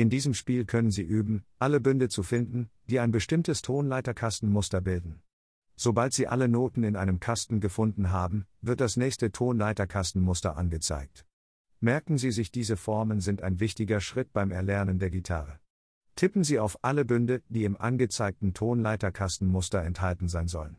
In diesem Spiel können Sie üben, alle Bünde zu finden, die ein bestimmtes Tonleiterkastenmuster bilden. Sobald Sie alle Noten in einem Kasten gefunden haben, wird das nächste Tonleiterkastenmuster angezeigt. Merken Sie sich, diese Formen sind ein wichtiger Schritt beim Erlernen der Gitarre. Tippen Sie auf alle Bünde, die im angezeigten Tonleiterkastenmuster enthalten sein sollen.